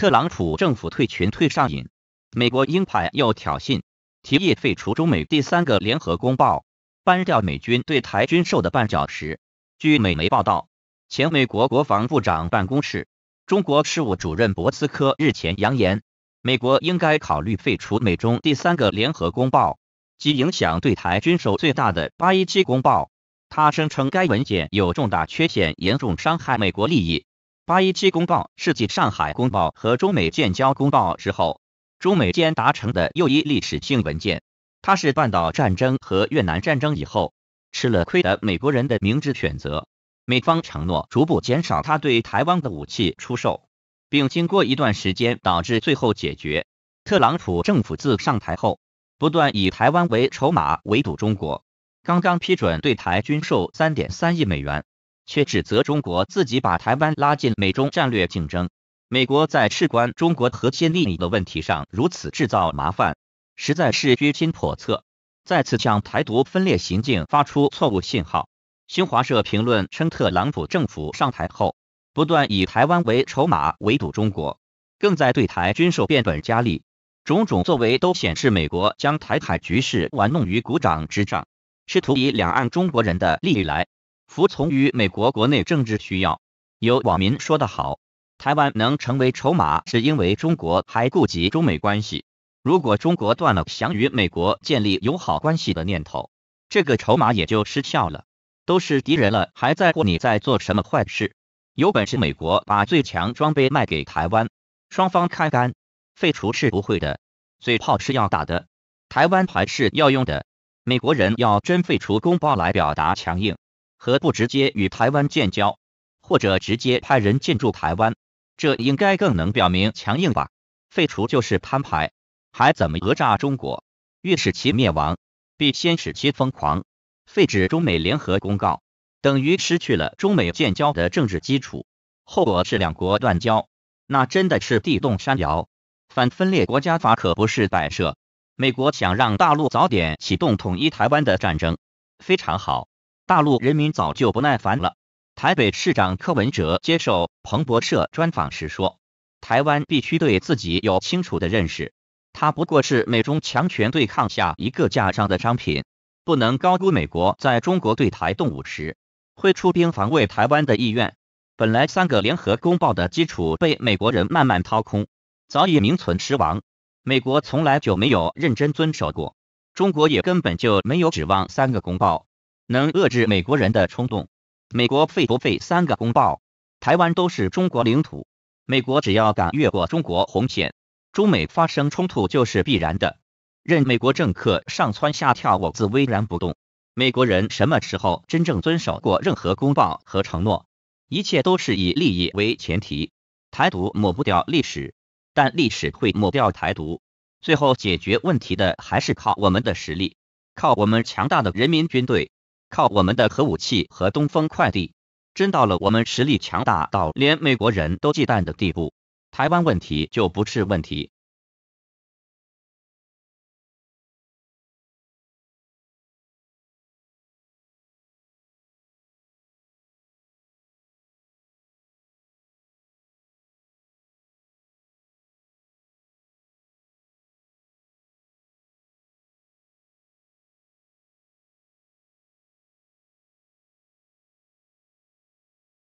特朗普政府退群退上瘾，美国鹰派又挑衅，提议废除中美第三个联合公报，搬掉美军对台军售的绊脚石。据美媒报道，前美国国防部长办公室中国事务主任博斯科日前扬言，美国应该考虑废除美中第三个联合公报，即影响对台军售最大的“八一七公报”。他声称该文件有重大缺陷，严重伤害美国利益。《八一七公报》是继《上海公报》和中美建交公报之后，中美间达成的又一历史性文件。它是半岛战争和越南战争以后吃了亏的美国人的明智选择。美方承诺逐步减少他对台湾的武器出售，并经过一段时间，导致最后解决。特朗普政府自上台后，不断以台湾为筹码围堵中国。刚刚批准对台军售3.3亿美元。却指责中国自己把台湾拉进美中战略竞争。美国在事关中国核心利益的问题上如此制造麻烦，实在是居心叵测，再次向台独分裂行径发出错误信号。新华社评论称，特朗普政府上台后，不断以台湾为筹码围堵中国，更在对台军售变本加厉，种种作为都显示美国将台海局势玩弄于股掌之上，试图以两岸中国人的利益来。服从于美国国内政治需要。有网民说得好：“台湾能成为筹码，是因为中国还顾及中美关系。如果中国断了想与美国建立友好关系的念头，这个筹码也就失效了。都是敌人了，还在乎你在做什么坏事？有本事美国把最强装备卖给台湾，双方开干。废除是不会的，嘴炮是要打的，台湾还是要用的。美国人要真废除公报来表达强硬。”和不直接与台湾建交，或者直接派人进驻台湾，这应该更能表明强硬吧？废除就是摊牌，还怎么讹诈中国？欲使其灭亡，必先使其疯狂。废止中美联合公告，等于失去了中美建交的政治基础，后果是两国断交，那真的是地动山摇。反分裂国家法可不是摆设，美国想让大陆早点启动统一台湾的战争，非常好。大陆人民早就不耐烦了。台北市长柯文哲接受彭博社专访时说：“台湾必须对自己有清楚的认识，它不过是美中强权对抗下一个架上的商品，不能高估美国在中国对台动武时会出兵防卫台湾的意愿。本来三个联合公报的基础被美国人慢慢掏空，早已名存实亡。美国从来就没有认真遵守过，中国也根本就没有指望三个公报。”能遏制美国人的冲动。美国废不废三个公报，台湾都是中国领土。美国只要敢越过中国红线，中美发生冲突就是必然的。任美国政客上蹿下跳，我自巍然不动。美国人什么时候真正遵守过任何公报和承诺？一切都是以利益为前提。台独抹不掉历史，但历史会抹掉台独。最后解决问题的还是靠我们的实力，靠我们强大的人民军队。靠我们的核武器和东风快递，真到了我们实力强大到连美国人都忌惮的地步，台湾问题就不是问题。